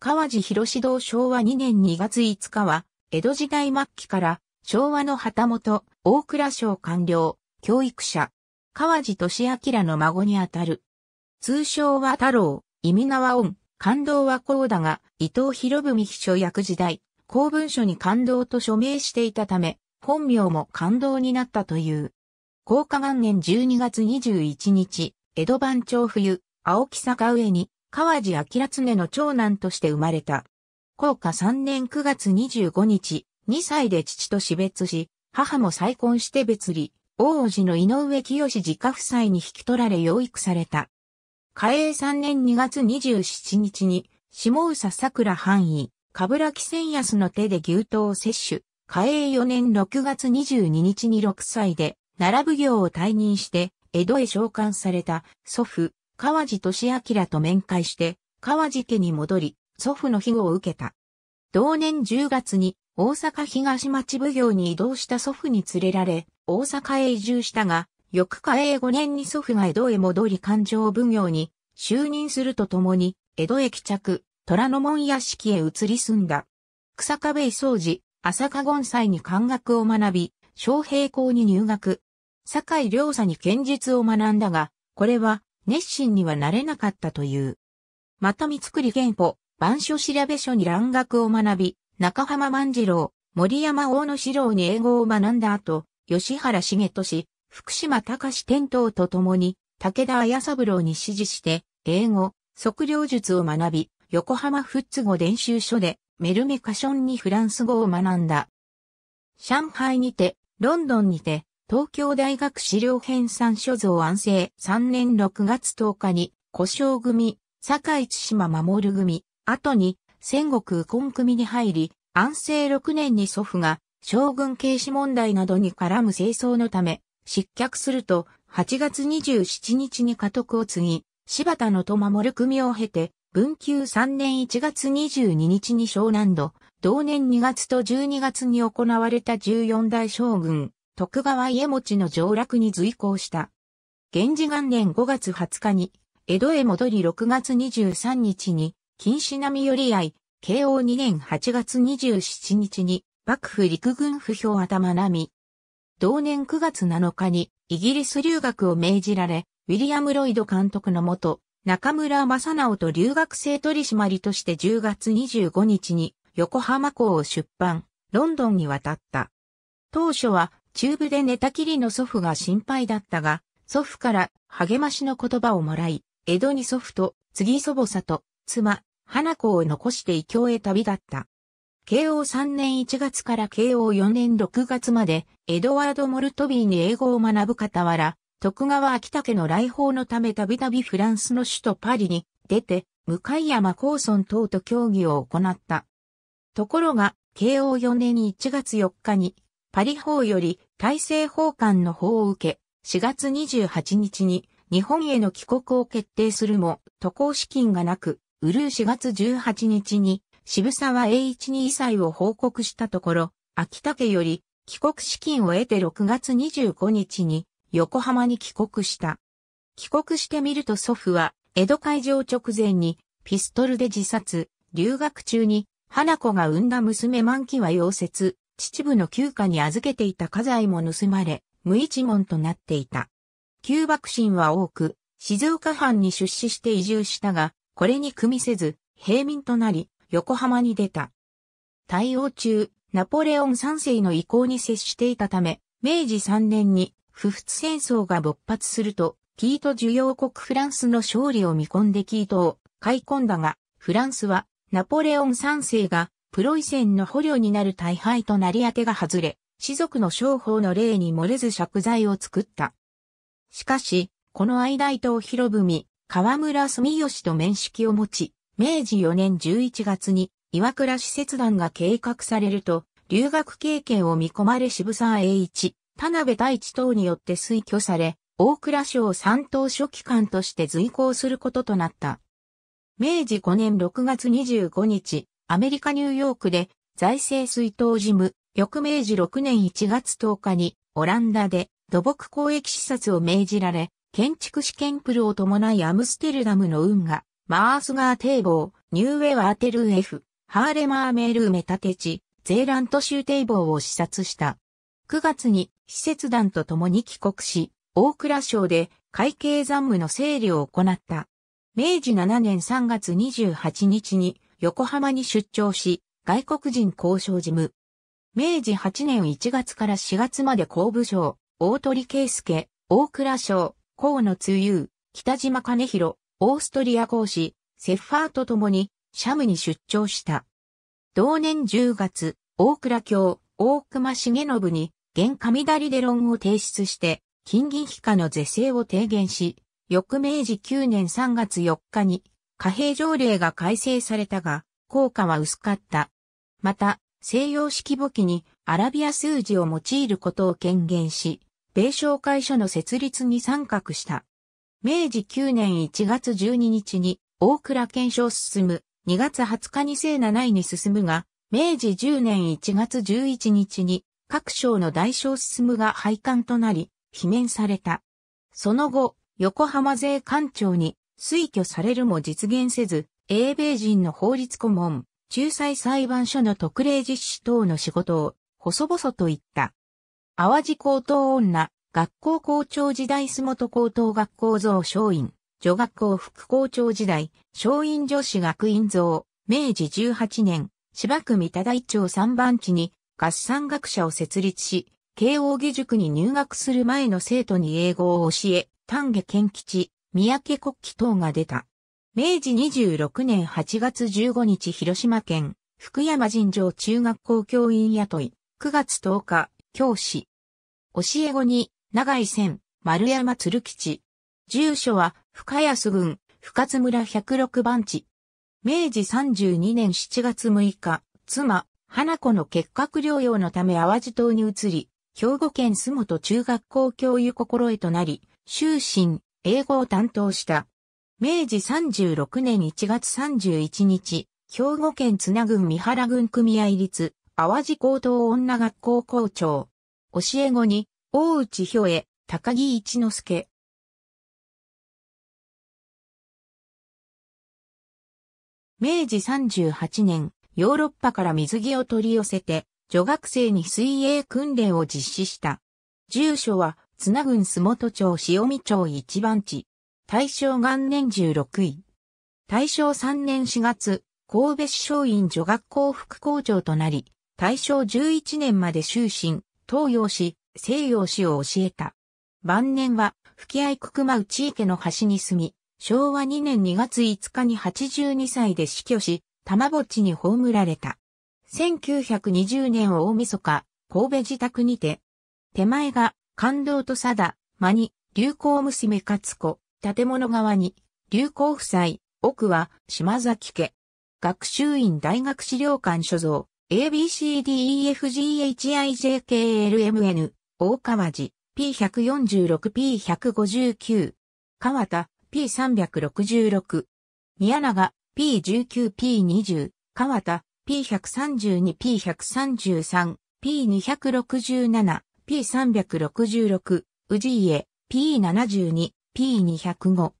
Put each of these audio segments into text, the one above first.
川地広志堂昭和2年2月5日は、江戸時代末期から昭和の旗本、大蔵省官僚、教育者、川地俊明の孫にあたる。通称は太郎、意味名は恩、感動はこうだが、伊藤博文秘書役時代、公文書に感動と署名していたため、本名も感動になったという。高下元年12月21日、江戸番長冬、青木坂上に、川地明常の長男として生まれた。高下3年9月25日、2歳で父と死別し、母も再婚して別離、王子の井上清自家夫妻に引き取られ養育された。嘉永3年2月27日に、下宇佐桜範囲、かぶらき千安の手で牛刀を摂取、嘉永4年6月22日に6歳で、奈良奉行を退任して、江戸へ召喚された祖父、川地俊明と面会して、川地家に戻り、祖父の庇護を受けた。同年10月に大阪東町奉行に移動した祖父に連れられ、大阪へ移住したが、翌嘉永5年に祖父が江戸へ戻り環状奉行に就任するとともに、江戸へ帰着、虎ノ門屋敷へ移り住んだ。草壁井掃除、浅香権斎に漢学を学び、昌平校に入学。坂井良佐に剣術を学んだが、これは熱心にはなれなかったという。また三り玄法番書調べ書に蘭学を学び、中浜万次郎、森山大野史郎に英語を学んだ後、吉原茂氏、福島隆史天等と共に、武田綾三郎に指示して、英語、測量術を学び、横浜富津語練習所で、メルメカションにフランス語を学んだ。上海にて、ロンドンにて、東京大学資料編纂所蔵安政3年6月10日に、故障組、坂津島守組、後に、戦国右近組に入り、安政6年に祖父が、将軍軽視問題などに絡む清掃のため、失脚すると、8月27日に家督を継ぎ、柴田のと守組を経て、文久3年1月22日に湘南度、同年2月と12月に行われた14代将軍、徳川家持の上落に随行した。源氏元年5月20日に、江戸へ戻り6月23日に、禁止並寄り合い、慶応2年8月27日に、幕府陸軍不評頭並。み。同年9月7日に、イギリス留学を命じられ、ウィリアム・ロイド監督のもと、中村正直と留学生取締りとして10月25日に横浜港を出版、ロンドンに渡った。当初は中部で寝たきりの祖父が心配だったが、祖父から励ましの言葉をもらい、江戸に祖父と次祖母里、妻、花子を残して異教へ旅立った。慶応3年1月から慶応4年6月まで、エドワード・モルトビーに英語を学ぶ傍ら、徳川秋田家の来訪のためたびたびフランスの首都パリに出て、向山高村等と協議を行った。ところが、慶応4年1月4日にパリ法より大政奉還の法を受け、4月28日に日本への帰国を決定するも、渡航資金がなく、ウルー4月18日に渋沢栄一に遺祭を報告したところ、秋田家より帰国資金を得て6月25日に横浜に帰国した。帰国してみると祖父は江戸会場直前にピストルで自殺、留学中に花子が産んだ娘満期は溶接、秩父の旧家に預けていた家財も盗まれ、無一文となっていた。旧幕臣は多く、静岡藩に出資して移住したが、これに組みせず、平民となり、横浜に出た。対応中、ナポレオン三世の意向に接していたため、明治三年に不仏戦争が勃発すると、キート需要国フランスの勝利を見込んでキートを買い込んだが、フランスはナポレオン三世がプロイセンの捕虜になる大敗となり当てが外れ、士族の商法の例に漏れず借罪を作った。しかし、この間伊藤博文、河村住吉と面識を持ち、明治4年11月に岩倉使節団が計画されると、留学経験を見込まれ渋沢栄一、田辺太一等によって推挙され、大倉省三等書記官として随行することとなった。明治5年6月25日、アメリカ・ニューヨークで財政水道事務、翌明治6年1月10日にオランダで土木公益視察を命じられ、建築試験プルを伴いアムステルダムの運河、マースガー堤防、ニューウェワーテルーフ、ハーレマーメールメタテチ、ゼーラント州堤防を視察した。9月に施設団と共に帰国し、大蔵省で会計残務の整理を行った。明治7年3月28日に横浜に出張し、外国人交渉事務。明治8年1月から4月まで工部省、大鳥圭介、大倉省、河野通友、北島兼弘、オーストリア公使、セッファーと共に、シャムに出張した。同年10月、大倉卿、大熊重信に、現上りで論を提出して、金銀非課の是正を提言し、翌明治9年3月4日に貨幣条例が改正されたが、効果は薄かった。また、西洋式簿記にアラビア数字を用いることを権限し、米商会所の設立に参画した。明治9年1月12日に大倉検証進む、2月20日に聖7位に進むが、明治10年1月11日に各省の代償進むが廃刊となり、罷免された。その後、横浜税官庁に推挙されるも実現せず、英米人の法律顧問、仲裁裁判所の特例実施等の仕事を、細々と言った。淡路高等女、学校校長時代洲本高等学校増商院、女学校副校長時代、商院女子学院増、明治18年、芝区三田大町三番地に、合算学者を設立し、慶応義塾に入学する前の生徒に英語を教え、丹下健吉、三宅国旗等が出た。明治26年8月15日広島県福山尋常中学校教員雇い、9月10日、教師。教え子に、長井線、丸山鶴吉。住所は、深安郡、深津村106番地。明治32年7月6日、妻、花子の結核療養のため淡路島に移り、兵庫県洲本中学校教諭心得となり、終身、英語を担当した。明治36年1月31日、兵庫県津名郡三原郡組合立、淡路高等女学校校長。教え子に、大内兵衛、高木一之助。明治38年、ヨーロッパから水着を取り寄せて、女学生に水泳訓練を実施した。住所は、津名郡洲本町塩見町一番地。大正元年16位。大正3年4月、神戸市松陰女学校副校長となり、大正11年まで終身、東洋市、西洋市を教えた。晩年は、吹合区熊内池の端に住み、昭和2年2月5日に82歳で死去し、玉墓に葬られた。1920年を大晦日、神戸自宅にて、手前が感動と定、間に、流行娘勝子、建物側に、流行夫妻、奥は、島崎家。学習院大学資料館所蔵、ABCDEFGHIJKLMN、大川寺、P146P159、川田、P366、宮永、P19P20、川田、P132P133、P267、P366、氏家、P72、P205、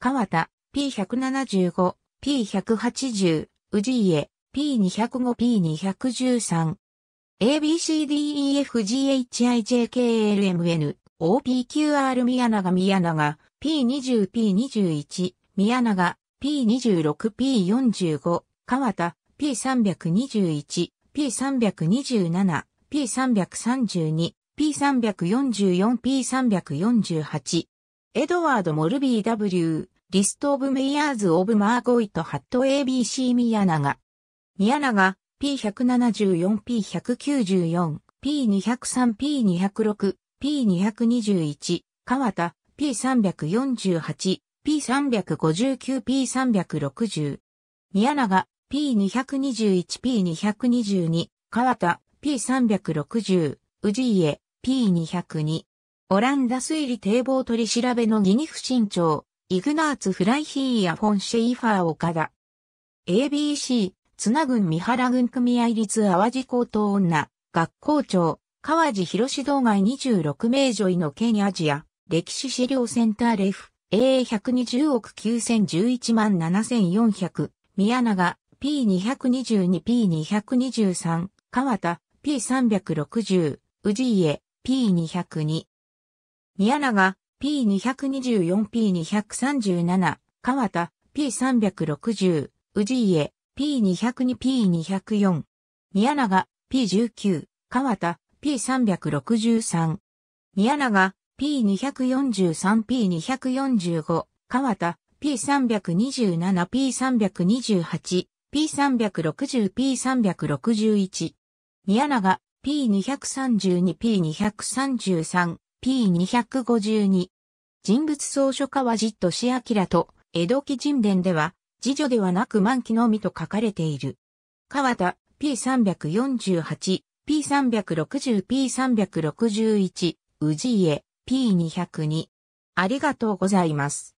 川田、P175、P180、氏家、P205、P213。ABCDEFGHIJKLMN、OPQR 宮永宮永、P20、P21、宮永、P26、P45、川田、P321、P327、P332、P344、P348。エドワード・モルビー W、リスト・オブ・メイヤーズ・オブ・マーゴイト・ハット ABC ミヤナガ。ミヤナガ、P174、P194、P203、P206、P221、川田、P348、P359、P360。ミヤナガ、P221、P222、川田、P360、宇治家、P202。オランダ推理堤防取り調べのギニフ新長、イグナーツ・フライヒーアフォン・シェイファー・岡田。ABC、津名郡三原郡組合立淡路高等女、学校長、川地広志道外26名女医の県アジア、歴史資料センターレフ、A120 億9011万7400、宮永、P222、P223、川田、P360、氏家、P202。宮永、P224、P237、川田、P360、氏家、P202、P204。宮永、P19、川田、P363。宮永、P243、P245、川田、P327、P328、P360、P361。宮永、P232、P233、P252。人物総書家はじっとしあきらと、江戸期人伝では、次女ではなく満期のみと書かれている。川田、P348、P360、P361、宇治家、P202。ありがとうございます。